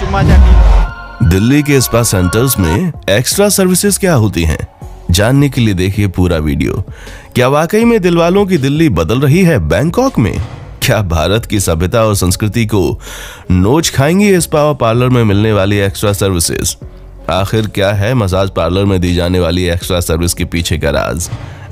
चुम्मा दिल्ली के spa centres में एक्स्ट्रा सर्विसेज क्या होती हैं जानने के लिए देखिए पूरा वीडियो क्या वाकई में दिलवालों की दिल्ली बदल रही है बैंकॉक में क्या भारत की सभ्यता और संस्कृति को नोच खाएंगी स्पा और पार्लर में मिलने वाली एक्स्ट्रा सर्विसेज आखिर क्या है मसाज पार्लर में दी जाने वाली एक्स्ट्रा सर्विस के पीछे का राज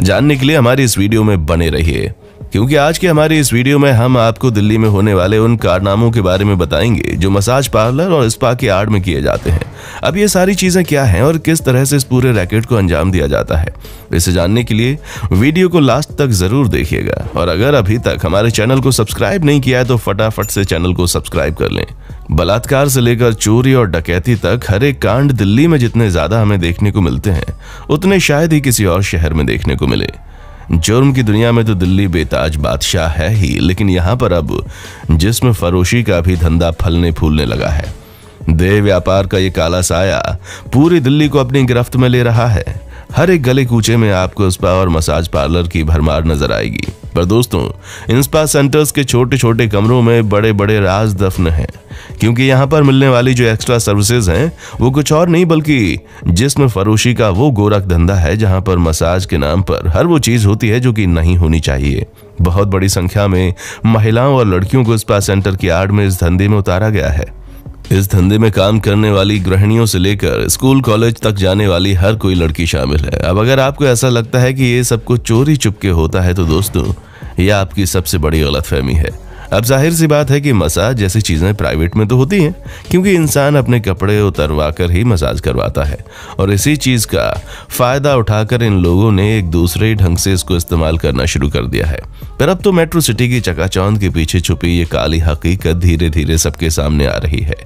जानने के लिए हमारी इस वीडियो में बने रहिए क्योंकि आज के हमारे इस वीडियो में हम आपको दिल्ली में होने वाले उन कारनामों के बारे में बताएंगे जो मसाज पार्लर और स्पा के आड़ में किए जाते हैं अब ये सारी चीजें क्या हैं और किस तरह से इस पूरे रैकेट को अंजाम दिया जाता है इसे जानने के लिए वीडियो को लास्ट तक जरूर देखिएगा और अगर अभी तक हमारे चैनल को सब्सक्राइब नहीं किया है तो फटाफट से चैनल को सब्सक्राइब कर लें बलात्कार से लेकर चोरी और डकैती तक हर एक कांड दिल्ली में जितने ज्यादा हमें देखने को मिलते हैं उतने शायद ही किसी और शहर में देखने को मिले जुर्म की दुनिया में तो दिल्ली बेताज बादशाह है ही लेकिन यहाँ पर अब जिसम फरोशी का भी धंधा फलने फूलने लगा है देह व्यापार का ये काला साया पूरी दिल्ली को अपनी गिरफ्त में ले रहा है हर एक गले कूचे में आपको स्पा और मसाज पार्लर की भरमार नजर आएगी पर दोस्तों इन स्पा सेंटर्स के छोटे छोटे कमरों में बड़े बड़े राज दफन हैं क्योंकि यहाँ पर मिलने वाली जो एक्स्ट्रा सर्विसेज हैं वो कुछ और नहीं बल्कि जिसम फरोशी का वो गोरख धंधा है जहाँ पर मसाज के नाम पर हर वो चीज़ होती है जो कि नहीं होनी चाहिए बहुत बड़ी संख्या में महिलाओं और लड़कियों को स्पा सेंटर की आड़ में इस धंधे में उतारा गया है इस धंधे में काम करने वाली गृहणियों से लेकर स्कूल कॉलेज तक जाने वाली हर कोई लड़की शामिल है अब अगर आपको ऐसा लगता है कि ये सब कुछ चोरी चुपके होता है तो दोस्तों यह आपकी सबसे बड़ी गलतफहमी है अब जाहिर सी बात है कि मसाज जैसी चीज़ें प्राइवेट में तो होती हैं क्योंकि इंसान अपने कपड़े उतरवा कर ही मसाज करवाता है और इसी चीज़ का फ़ायदा उठाकर इन लोगों ने एक दूसरे ढंग से इसको इस्तेमाल करना शुरू कर दिया है पर अब तो मेट्रो सिटी की चकाचौंध के पीछे छुपी ये काली हकीकत धीरे धीरे सबके सामने आ रही है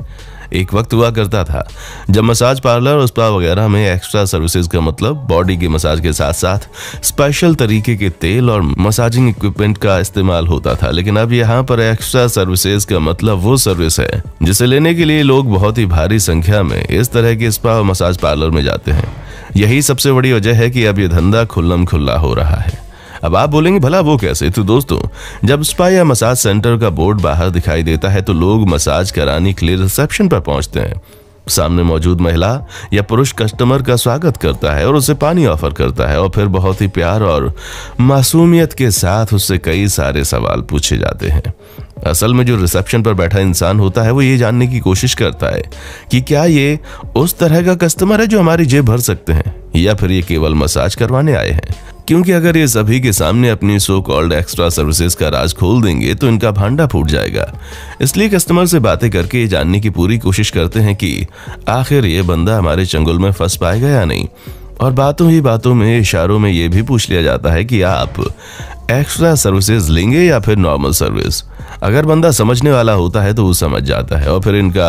एक वक्त हुआ करता था जब मसाज पार्लर और स्पा वगैरह में एक्स्ट्रा सर्विसेज का मतलब बॉडी की मसाज के साथ साथ स्पेशल तरीके के तेल और मसाजिंग इक्विपमेंट का इस्तेमाल होता था लेकिन अब यहाँ पर एक्स्ट्रा सर्विसेज का मतलब वो सर्विस है जिसे लेने के लिए लोग बहुत ही भारी संख्या में इस तरह के स्पा और मसाज पार्लर में जाते हैं यही सबसे बड़ी वजह है कि अब ये धंधा खुल्लम खुल्ला हो रहा है अब आप बोलेंगे भला वो कैसे तो दोस्तों जब स्पा या मसाज सेंटर का बोर्ड बाहर दिखाई देता है तो लोग मसाज कराने के लिए रिसेप्शन पर पहुंचते हैं सामने मौजूद महिला या पुरुष कस्टमर का स्वागत करता है और उसे पानी ऑफर करता है और फिर बहुत ही प्यार और मासूमियत के साथ उससे कई सारे सवाल पूछे जाते हैं असल में जो रिसेप्शन पर बैठा इंसान होता है वो ये जानने की कोशिश करता है कि क्या ये उस तरह का कस्टमर है जो हमारी जेब भर सकते हैं या फिर ये केवल मसाज करवाने आए हैं क्योंकि अगर ये सभी के सामने अपनी सो कॉल्ड एक्स्ट्रा सर्विसेज का राज खोल देंगे तो इनका भांडा फूट जाएगा इसलिए कस्टमर से बातें करके ये जानने की पूरी कोशिश करते हैं कि आखिर ये बंदा हमारे चंगुल में फंस पाएगा या नहीं और बातों ही बातों में इशारों में ये भी पूछ लिया जाता है कि आप एक्स्ट्रा सर्विसेज लेंगे या फिर नॉर्मल सर्विस अगर बंदा समझने वाला होता है तो वो समझ जाता है और फिर इनका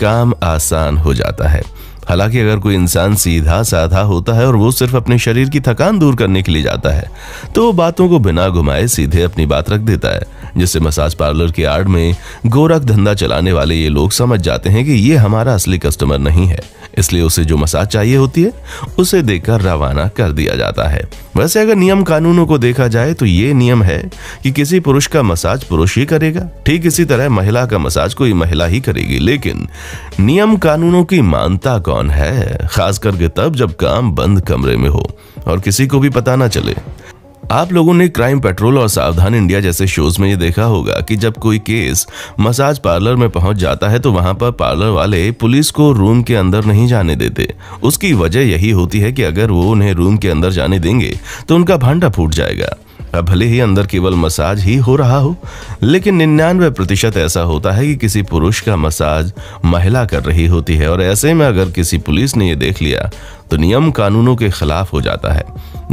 काम आसान हो जाता है हालांकि अगर कोई इंसान सीधा साधा होता है और वो सिर्फ अपने शरीर की थकान दूर करने के लिए जाता है तो वो बातों को बिना घुमाए सीधे अपनी बात रख देता है जिससे मसाज पार्लर की आड़ में गोरख धंधा चलाने वाले ये लोग समझ जाते हैं कि ये हमारा असली कस्टमर नहीं है इसलिए उसे जो मसाज चाहिए होती है उसे देकर रवाना कर दिया जाता है वैसे अगर नियम कानूनों को देखा जाए तो ये नियम है कि किसी पुरुष का मसाज पुरुष ही करेगा ठीक इसी तरह महिला का मसाज कोई महिला ही करेगी लेकिन नियम कानूनों की मानता कौन है खास करके तब जब काम बंद कमरे में हो और किसी को भी पता ना चले आप लोगों ने क्राइम पेट्रोल और सावधान इंडिया जैसे शोज में ये देखा होगा कि जब कोई केस मसाज पार्लर में पहुंच जाता है तो वहां पर पार्लर वाले पुलिस को रूम के अंदर नहीं जाने देते उसकी वजह यही होती है कि अगर वो उन्हें रूम के अंदर जाने देंगे तो उनका भांडा फूट जाएगा भले ही अंदर केवल मसाज ही हो रहा हो लेकिन निन्यानवे प्रतिशत ऐसा होता है कि किसी पुरुष का मसाज महिला कर रही होती है और ऐसे में अगर किसी पुलिस ने ये देख लिया तो नियम कानूनों के खिलाफ हो जाता है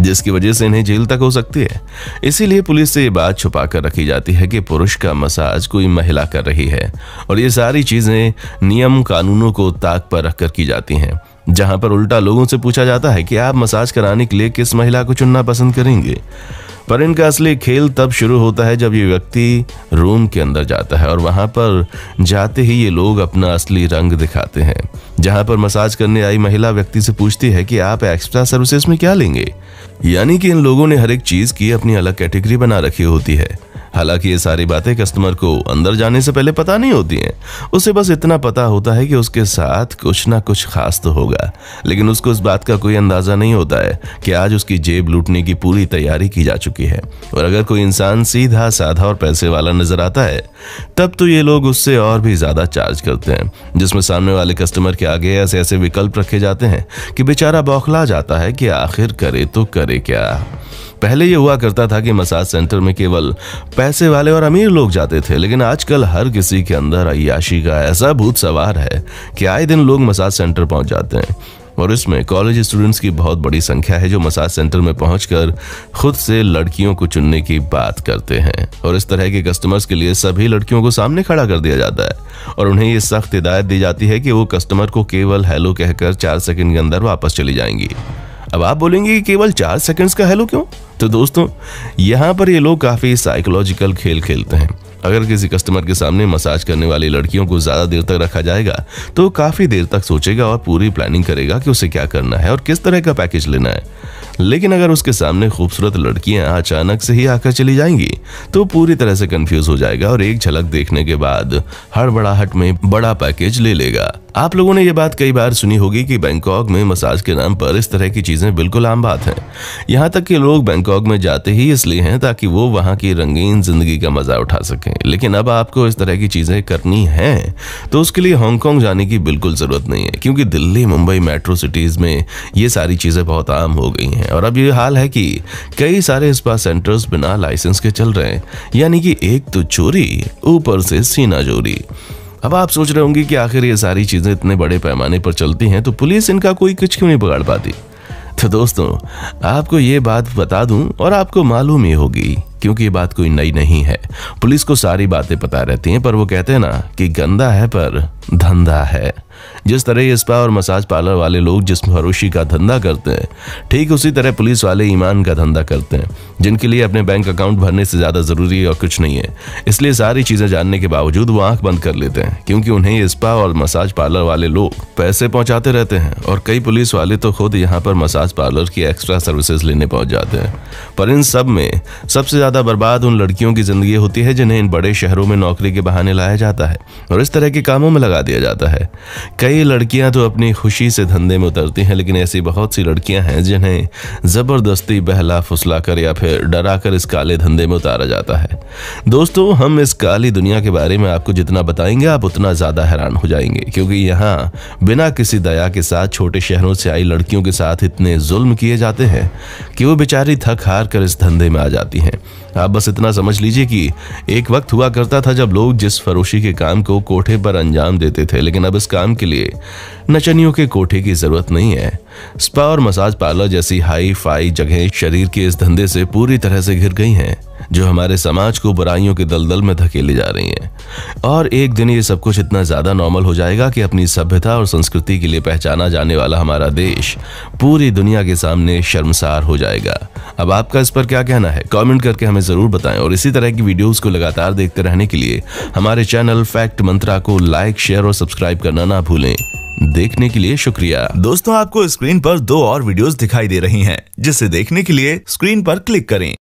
जिसकी वजह से इन्हें जेल तक हो सकती है इसीलिए पुलिस से ये बात छुपा कर रखी जाती है कि पुरुष का मसाज कोई महिला कर रही है और ये सारी चीज़ें नियम कानूनों को ताक पर रखकर की जाती हैं जहां पर उल्टा लोगों से पूछा जाता है कि आप मसाज कराने के लिए किस महिला को चुनना पसंद करेंगे पर इनका असली खेल तब शुरू होता है जब ये व्यक्ति रूम के अंदर जाता है और वहां पर जाते ही ये लोग अपना असली रंग दिखाते हैं जहां पर मसाज करने आई महिला व्यक्ति से पूछती है कि आप एक्स्ट्रा सर्विसेज में क्या लेंगे यानी कि इन लोगों ने हर एक चीज की अपनी अलग कैटेगरी बना रखी होती है हालांकि ये सारी बातें कस्टमर को अंदर जाने से पहले पता नहीं होती हैं उसे बस इतना पता होता है कि उसके साथ कुछ ना कुछ खास तो होगा लेकिन उसको इस बात का कोई अंदाजा नहीं होता है कि आज उसकी जेब लूटने की पूरी तैयारी की जा चुकी है और अगर कोई इंसान सीधा साधा और पैसे वाला नजर आता है तब तो ये लोग उससे और भी ज्यादा चार्ज करते हैं जिसमें सामने वाले कस्टमर के आगे ऐसे ऐसे विकल्प रखे जाते हैं कि बेचारा बौखला जाता है कि आखिर करे तो करे क्या पहले ये हुआ करता था कि मसाज सेंटर में केवल पैसे वाले और अमीर लोग जाते थे लेकिन आजकल हर किसी के अंदर अयाशी का ऐसा भूत सवार है कि आए दिन लोग मसाज सेंटर पहुंच जाते हैं और इसमें कॉलेज स्टूडेंट्स की बहुत बड़ी संख्या है जो मसाज सेंटर में पहुंचकर खुद से लड़कियों को चुनने की बात करते हैं और इस तरह के कस्टमर्स के लिए सभी लड़कियों को सामने खड़ा कर दिया जाता है और उन्हें ये सख्त हिदायत दी जाती है कि वो कस्टमर को केवल हेलो कहकर चार सेकंड के अंदर वापस चली जाएंगी अब आप बोलेंगे कि केवल चार सेकंड्स का हेलो क्यों तो दोस्तों यहाँ पर ये लोग काफ़ी साइकोलॉजिकल खेल खेलते हैं अगर किसी कस्टमर के सामने मसाज करने वाली लड़कियों को ज़्यादा देर तक रखा जाएगा तो काफ़ी देर तक सोचेगा और पूरी प्लानिंग करेगा कि उसे क्या करना है और किस तरह का पैकेज लेना है लेकिन अगर उसके सामने खूबसूरत लड़कियां अचानक से ही आकर चली जाएंगी तो पूरी तरह से कंफ्यूज हो जाएगा और एक झलक देखने के बाद हड़बड़ाहट में बड़ा पैकेज ले लेगा आप लोगों ने ये बात कई बार सुनी होगी कि बैंकॉक में मसाज के नाम पर इस तरह की चीज़ें बिल्कुल आम बात हैं यहाँ तक कि लोग बैंकॉक में जाते ही इसलिए हैं ताकि वो वहाँ की रंगीन ज़िंदगी का मज़ा उठा सकें लेकिन अब आपको इस तरह की चीज़ें करनी हैं तो उसके लिए हांगकॉन्ग जाने की बिल्कुल ज़रूरत नहीं है क्योंकि दिल्ली मुंबई मेट्रो सिटीज़ में ये सारी चीज़ें बहुत आम हो गई हैं और अब ये हाल है कि कई सारे स्पा सेंटर्स बिना लाइसेंस के चल रहे हैं यानी कि एक तो चोरी ऊपर से सीना चोरी अब आप सोच रहे होंगे कि आखिर ये सारी चीजें इतने बड़े पैमाने पर चलती हैं तो पुलिस इनका कोई कुछ क्यों नहीं बिगाड़ पाती तो दोस्तों आपको ये बात बता दूं और आपको मालूम ही होगी क्योंकि ये बात कोई नई नहीं है पुलिस को सारी बातें पता रहती हैं पर वो कहते हैं ना कि गंदा है पर धंधा है जिस तरह ये स्पा और मसाज पार्लर वाले लोग जिसम फरोशी का धंधा करते हैं ठीक उसी तरह पुलिस वाले ईमान का धंधा करते हैं जिनके लिए अपने बैंक अकाउंट भरने से ज़्यादा ज़रूरी और कुछ नहीं है इसलिए सारी चीज़ें जानने के बावजूद वो आंख बंद कर लेते हैं क्योंकि उन्हें ये स्पा और मसाज पार्लर वाले लोग पैसे पहुंचाते रहते हैं और कई पुलिस वाले तो खुद यहाँ पर मसाज पार्लर की एक्स्ट्रा सर्विसेज लेने पहुंच जाते हैं पर इन सब में सबसे ज़्यादा बर्बाद उन लड़कियों की ज़िंदगी होती है जिन्हें इन बड़े शहरों में नौकरी के बहाने लाया जाता है और इस तरह के कामों में लगा दिया जाता है कई लड़कियां तो अपनी खुशी से धंधे में उतरती हैं लेकिन ऐसी बहुत सी लड़कियां हैं जिन्हें ज़बरदस्ती बहला फुसला कर या फिर डरा कर इस काले धंधे में उतारा जाता है दोस्तों हम इस काली दुनिया के बारे में आपको जितना बताएंगे आप उतना ज़्यादा हैरान हो जाएंगे क्योंकि यहाँ बिना किसी दया के साथ छोटे शहरों से आई लड़कियों के साथ इतने जुल्म किए जाते हैं कि वो बेचारी थक हार कर इस धंधे में आ जाती हैं आप बस इतना समझ लीजिए कि एक वक्त हुआ करता था जब लोग जिस फरोशी के काम को कोठे पर अंजाम देते थे लेकिन अब इस काम के लिए नचनियों के कोठे की जरूरत नहीं है स्पा और मसाज पार्लर जैसी हाई फाई जगह शरीर के इस धंधे से पूरी तरह से घिर गई हैं जो हमारे समाज को बुराइयों के दलदल में धकेले जा रही हैं और एक दिन ये सब कुछ इतना ज़्यादा नॉर्मल हो जाएगा कि अपनी सभ्यता और संस्कृति के लिए पहचाना जाने वाला हमारा देश पूरी दुनिया के सामने शर्मसार हो जाएगा अब आपका इस पर क्या कहना है कॉमेंट करके हमें ज़रूर बताएं और इसी तरह की वीडियोस को लगातार देखते रहने के लिए हमारे चैनल फैक्ट मंत्रा को लाइक शेयर और सब्सक्राइब करना ना भूलें देखने के लिए शुक्रिया दोस्तों आपको स्क्रीन पर दो और वीडियोस दिखाई दे रही हैं जिसे देखने के लिए स्क्रीन पर क्लिक करें